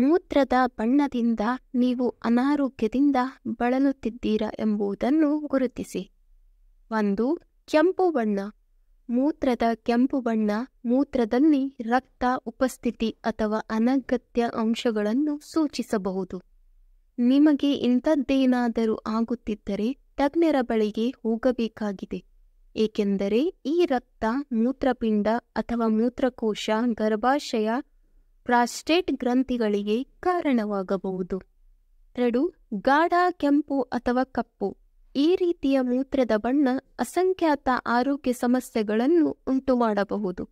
ಮೂತ್ರದ ಬಣ್ಣದಿಂದ ನೀವು ಅನಾರೋಗ್ಯದಿಂದ ಬಳಲುತ್ತಿದ್ದೀರಾ ಎಂಬುದನ್ನು ಗುರುತಿಸಿ ಒಂದು ಕೆಂಪು ಬಣ್ಣ ಮೂತ್ರದ ಕೆಂಪು ಬಣ್ಣ ಮೂತ್ರದಲ್ಲಿ ರಕ್ತ ಉಪಸ್ಥಿತಿ ಅಥವಾ ಅನಗತ್ಯ ಅಂಶಗಳನ್ನು ಸೂಚಿಸಬಹುದು ನಿಮಗೆ ಇಂಥದ್ದೇನಾದರೂ ಆಗುತ್ತಿದ್ದರೆ ತಜ್ಞರ ಬಳಿಗೆ ಹೋಗಬೇಕಾಗಿದೆ ಏಕೆಂದರೆ ಈ ರಕ್ತ ಮೂತ್ರಪಿಂಡ ಅಥವಾ ಮೂತ್ರಕೋಶ ಗರ್ಭಾಶಯ ಪ್ರಾಸ್ಟೇಟ್ ಗ್ರಂಥಿಗಳಿಗೆ ಕಾರಣವಾಗಬಹುದು ಎರಡು ಗಾಢ ಕೆಂಪು ಅಥವಾ ಕಪ್ಪು ಈ ರೀತಿಯ ಮೂತ್ರದ ಬಣ್ಣ ಅಸಂಖ್ಯಾತ ಆರೋಗ್ಯ ಸಮಸ್ಯೆಗಳನ್ನು ಉಂಟುಮಾಡಬಹುದು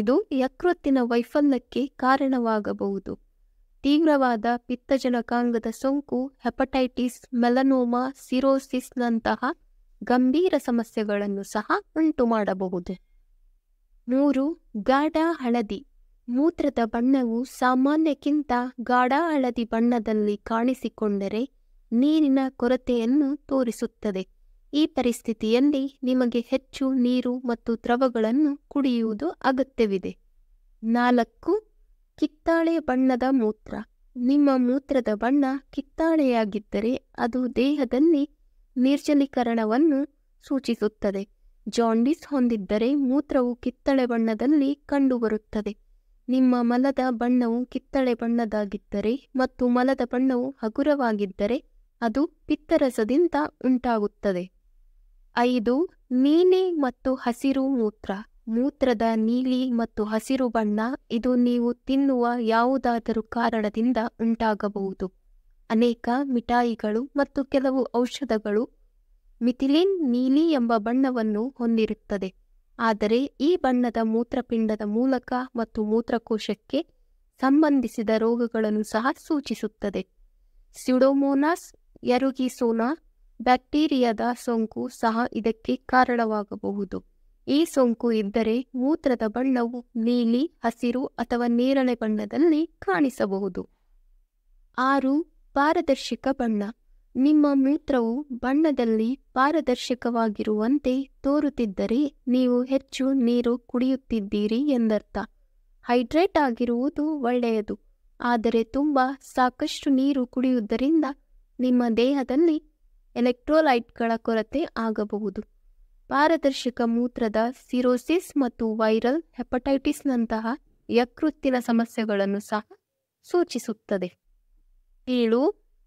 ಇದು ಯಕೃತ್ತಿನ ವೈಫಲ್ಯಕ್ಕೆ ಕಾರಣವಾಗಬಹುದು ತೀವ್ರವಾದ ಪಿತ್ತಜನಕಾಂಗದ ಸೋಂಕು ಹೆಪಟೈಟಿಸ್ ಮೆಲನೋಮಾ ಸಿರೋಸಿಸ್ನಂತಹ ಗಂಭೀರ ಸಮಸ್ಯೆಗಳನ್ನು ಸಹ ಉಂಟುಮಾಡಬಹುದು ಮೂರು ಗಾಢ ಹಳದಿ ಮೂತ್ರದ ಬಣ್ಣವು ಸಾಮಾನ್ಯಕ್ಕಿಂತ ಗಾಢ ಹಳದಿ ಬಣ್ಣದಲ್ಲಿ ಕಾಣಿಸಿಕೊಂಡರೆ ನೀರಿನ ಕೊರತೆಯನ್ನು ತೋರಿಸುತ್ತದೆ ಈ ಪರಿಸ್ಥಿತಿಯಲ್ಲಿ ನಿಮಗೆ ಹೆಚ್ಚು ನೀರು ಮತ್ತು ದ್ರವಗಳನ್ನು ಕುಡಿಯುವುದು ಅಗತ್ಯವಿದೆ ನಾಲ್ಕು ಕಿತ್ತಾಳೆ ಬಣ್ಣದ ಮೂತ್ರ ನಿಮ್ಮ ಮೂತ್ರದ ಬಣ್ಣ ಕಿತ್ತಾಳೆಯಾಗಿದ್ದರೆ ಅದು ದೇಹದಲ್ಲಿ ನಿರ್ಜಲೀಕರಣವನ್ನು ಸೂಚಿಸುತ್ತದೆ ಜಾಂಡಿಸ್ ಹೊಂದಿದ್ದರೆ ಮೂತ್ರವು ಕಿತ್ತಳೆ ಬಣ್ಣದಲ್ಲಿ ಕಂಡುಬರುತ್ತದೆ ನಿಮ್ಮ ಮಲದ ಬಣ್ಣವು ಕಿತ್ತಳೆ ಬಣ್ಣದಾಗಿದ್ದರೆ ಮತ್ತು ಮಲದ ಬಣ್ಣವು ಹಗುರವಾಗಿದ್ದರೆ ಅದು ಪಿತ್ತರಸದಿಂದ ಉಂಟಾಗುತ್ತದೆ ಐದು ನೀಲಿ ಮತ್ತು ಹಸಿರು ಮೂತ್ರ ಮೂತ್ರದ ನೀಲಿ ಮತ್ತು ಹಸಿರು ಬಣ್ಣ ಇದು ನೀವು ತಿನ್ನುವ ಯಾವುದಾದರೂ ಕಾರಣದಿಂದ ಉಂಟಾಗಬಹುದು ಅನೇಕ ಮಿಠಾಯಿಗಳು ಮತ್ತು ಕೆಲವು ಔಷಧಗಳು ಮಿಥಿಲಿನ್ ನೀಲಿ ಎಂಬ ಬಣ್ಣವನ್ನು ಹೊಂದಿರುತ್ತದೆ ಆದರೆ ಈ ಬಣ್ಣದ ಮೂತ್ರಪಿಂಡದ ಮೂಲಕ ಮತ್ತು ಮೂತ್ರಕೋಶಕ್ಕೆ ಸಂಬಂಧಿಸಿದ ರೋಗಗಳನ್ನು ಸಹ ಸೂಚಿಸುತ್ತದೆ ಸ್ಯುಡೋಮೋನಾಸ್ ಎರುಗಿಸೋನಾ ಬ್ಯಾಕ್ಟೀರಿಯಾದ ಸೋಂಕು ಸಹ ಇದಕ್ಕೆ ಕಾರಣವಾಗಬಹುದು ಈ ಸೋಂಕು ಇದ್ದರೆ ಮೂತ್ರದ ಬಣ್ಣವು ನೀಲಿ ಹಸಿರು ಅಥವಾ ನೇರಳೆ ಬಣ್ಣದಲ್ಲಿ ಕಾಣಿಸಬಹುದು ಆರು ಪಾರದರ್ಶಕ ಬಣ್ಣ ನಿಮ್ಮ ಮೂತ್ರವು ಬಣ್ಣದಲ್ಲಿ ಪಾರದರ್ಶಕವಾಗಿರುವಂತೆ ತೋರುತ್ತಿದ್ದರೆ ನೀವು ಹೆಚ್ಚು ನೀರು ಕುಡಿಯುತ್ತಿದ್ದೀರಿ ಎಂದರ್ಥ ಹೈಡ್ರೇಟ್ ಆಗಿರುವುದು ಒಳ್ಳೆಯದು ಆದರೆ ತುಂಬ ಸಾಕಷ್ಟು ನೀರು ಕುಡಿಯುವುದರಿಂದ ನಿಮ್ಮ ದೇಹದಲ್ಲಿ ಎಲೆಕ್ಟ್ರೋಲೈಟ್ಗಳ ಕೊರತೆ ಆಗಬಹುದು ಪಾರದರ್ಶಕ ಮೂತ್ರದ ಸಿರೋಸಿಸ್ ಮತ್ತು ವೈರಲ್ ಹೆಪಟೈಟಿಸ್ನಂತಹ ಯಕೃತ್ತಿನ ಸಮಸ್ಯೆಗಳನ್ನು ಸಹ ಸೂಚಿಸುತ್ತದೆ ಏಳು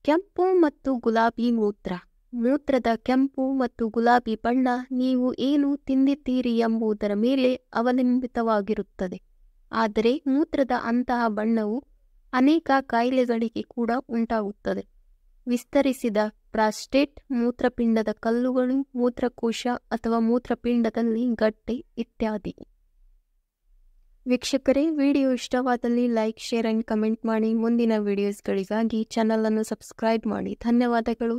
ಕೆಂಪು ಮತ್ತು ಗುಲಾಬಿ ಮೂತ್ರ ಮೂತ್ರದ ಕೆಂಪು ಮತ್ತು ಗುಲಾಬಿ ಬಣ್ಣ ನೀವು ಏನು ತಿಂದಿದ್ದೀರಿ ಎಂಬುದರ ಮೇಲೆ ಅವಲಂಬಿತವಾಗಿರುತ್ತದೆ ಆದರೆ ಮೂತ್ರದ ಅಂತಹ ಬಣ್ಣವು ಅನೇಕ ಕಾಯಿಲೆಗಳಿಗೆ ಕೂಡ ಉಂಟಾಗುತ್ತದೆ ವಿಸ್ತರಿಸಿದ ಪ್ರಾಸ್ಟೇಟ್ ಮೂತ್ರಪಿಂಡದ ಕಲ್ಲುಗಳು ಮೂತ್ರಕೋಶ ಅಥವಾ ಮೂತ್ರಪಿಂಡದಲ್ಲಿ ಗಟ್ಟೆ ಇತ್ಯಾದಿ ವೀಕ್ಷಕರೇ ವಿಡಿಯೋ ಇಷ್ಟವಾದಲ್ಲಿ ಲೈಕ್ ಶೇರ್ ಆ್ಯಂಡ್ ಕಮೆಂಟ್ ಮಾಡಿ ಮುಂದಿನ ವಿಡಿಯೋಸ್ಗಳಿಗಾಗಿ ಚಾನಲನ್ನು ಸಬ್ಸ್ಕ್ರೈಬ್ ಮಾಡಿ ಧನ್ಯವಾದಗಳು